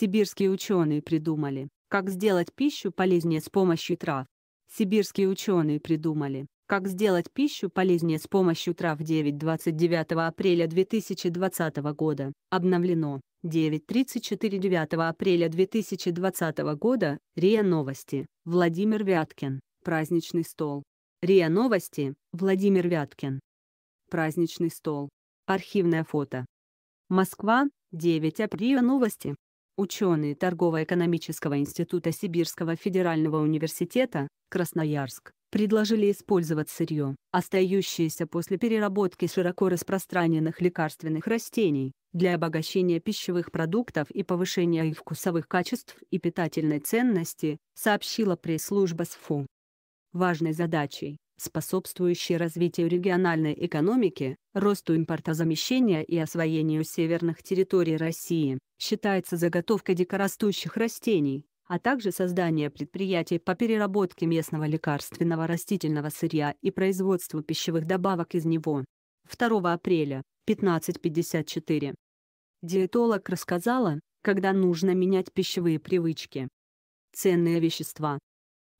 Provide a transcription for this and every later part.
Сибирские ученые придумали, как сделать пищу полезнее с помощью трав. Сибирские ученые придумали, как сделать пищу полезнее с помощью трав 9 29 апреля 2020 года. Обновлено. 9.34 9 апреля 2020 года. РИА Новости. Владимир Вяткин. Праздничный стол. РИА Новости. Владимир Вяткин. Праздничный стол. Архивное фото. Москва. 9 апреля новости. Ученые Торгово-экономического института Сибирского федерального университета, Красноярск, предложили использовать сырье, остающееся после переработки широко распространенных лекарственных растений, для обогащения пищевых продуктов и повышения их вкусовых качеств и питательной ценности, сообщила пресс-служба СФУ. Важной задачей, способствующей развитию региональной экономики, росту импортозамещения и освоению северных территорий России, считается заготовкой дикорастущих растений, а также создание предприятий по переработке местного лекарственного растительного сырья и производству пищевых добавок из него. 2 апреля, 15.54. Диетолог рассказала, когда нужно менять пищевые привычки. Ценные вещества.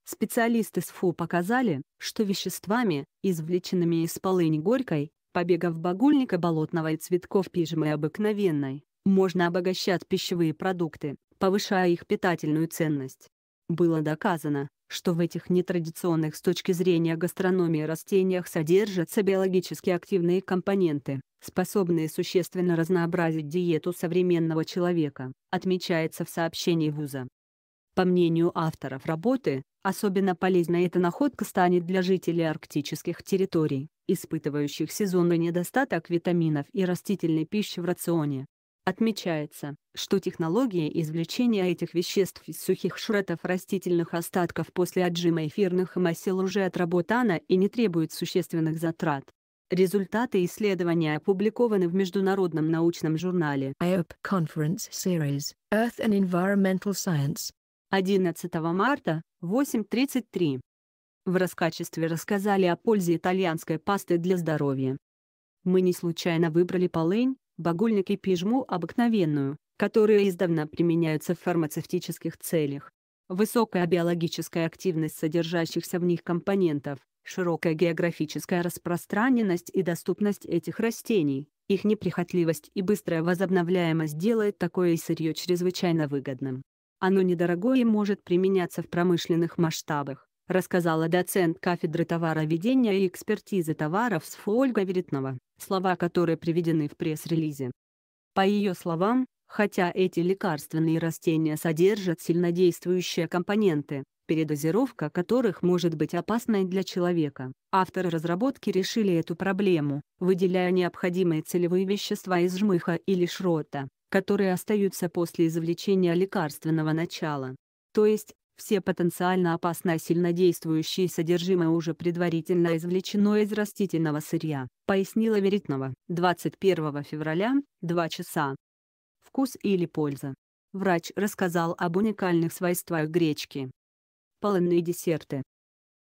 Специалисты СФУ показали, что веществами, извлеченными из полыни горькой, побегов багульника болотного и цветков пижмы обыкновенной, можно обогащать пищевые продукты, повышая их питательную ценность. Было доказано, что в этих нетрадиционных с точки зрения гастрономии растениях содержатся биологически активные компоненты, способные существенно разнообразить диету современного человека, отмечается в сообщении вуза. По мнению авторов работы, особенно полезна эта находка станет для жителей арктических территорий, испытывающих сезонный недостаток витаминов и растительной пищи в рационе. Отмечается, что технология извлечения этих веществ из сухих шратов растительных остатков после отжима эфирных масел уже отработана и не требует существенных затрат. Результаты исследования опубликованы в международном научном журнале IOP Conference Series Earth and Environmental Science 11 марта, 8.33. В раскачестве рассказали о пользе итальянской пасты для здоровья. Мы не случайно выбрали полынь, багульник и пижму обыкновенную, которые издавна применяются в фармацевтических целях. Высокая биологическая активность содержащихся в них компонентов, широкая географическая распространенность и доступность этих растений, их неприхотливость и быстрая возобновляемость делает такое сырье чрезвычайно выгодным. Оно недорогое и может применяться в промышленных масштабах рассказала доцент кафедры товароведения и экспертизы товаров с Ольга Веретнова, слова которые приведены в пресс-релизе. По ее словам, хотя эти лекарственные растения содержат сильнодействующие компоненты, передозировка которых может быть опасной для человека, авторы разработки решили эту проблему, выделяя необходимые целевые вещества из жмыха или шрота, которые остаются после извлечения лекарственного начала. То есть, все потенциально опасно сильнодействующие содержимое уже предварительно извлечено из растительного сырья, пояснила Веритнова. 21 февраля, 2 часа. Вкус или польза. Врач рассказал об уникальных свойствах гречки. Полынные десерты.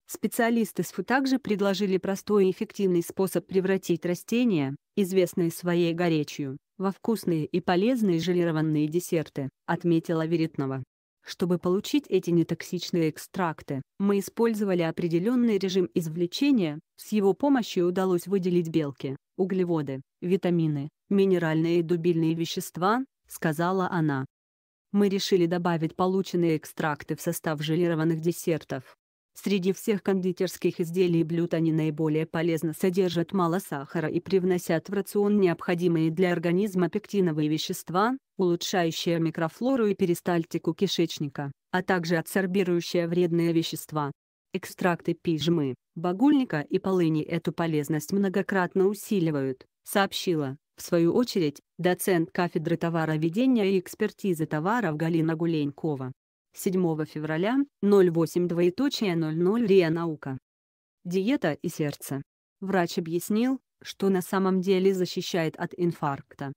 Специалисты СФУ также предложили простой и эффективный способ превратить растения, известные своей горечью, во вкусные и полезные желированные десерты, отметила Веритнова. Чтобы получить эти нетоксичные экстракты, мы использовали определенный режим извлечения, с его помощью удалось выделить белки, углеводы, витамины, минеральные и дубильные вещества, сказала она. Мы решили добавить полученные экстракты в состав желированных десертов. Среди всех кондитерских изделий и блюд они наиболее полезно содержат мало сахара и привносят в рацион необходимые для организма пектиновые вещества, улучшающая микрофлору и перистальтику кишечника, а также адсорбирующая вредные вещества. Экстракты пижмы, багульника и полыни эту полезность многократно усиливают, сообщила, в свою очередь, доцент кафедры товароведения и экспертизы товаров Галина Гуленькова. 7 февраля, 08.00 РИА Наука. Диета и сердце. Врач объяснил, что на самом деле защищает от инфаркта,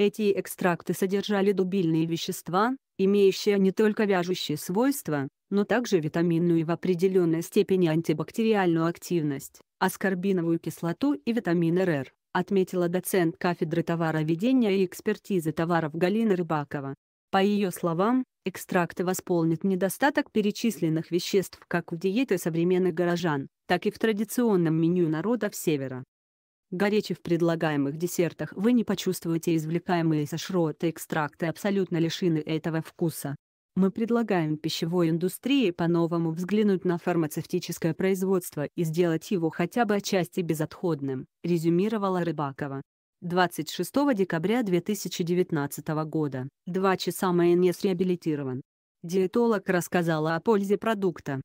эти экстракты содержали дубильные вещества, имеющие не только вяжущие свойства, но также витаминную и в определенной степени антибактериальную активность, аскорбиновую кислоту и витамин РР, отметила доцент кафедры товароведения и экспертизы товаров Галина Рыбакова. По ее словам, экстракты восполнят недостаток перечисленных веществ как в диете современных горожан, так и в традиционном меню народов Севера. Горечи в предлагаемых десертах вы не почувствуете извлекаемые из шрота экстракты абсолютно лишены этого вкуса. Мы предлагаем пищевой индустрии по-новому взглянуть на фармацевтическое производство и сделать его хотя бы отчасти безотходным, резюмировала Рыбакова. 26 декабря 2019 года. 2 часа майонез реабилитирован. Диетолог рассказала о пользе продукта.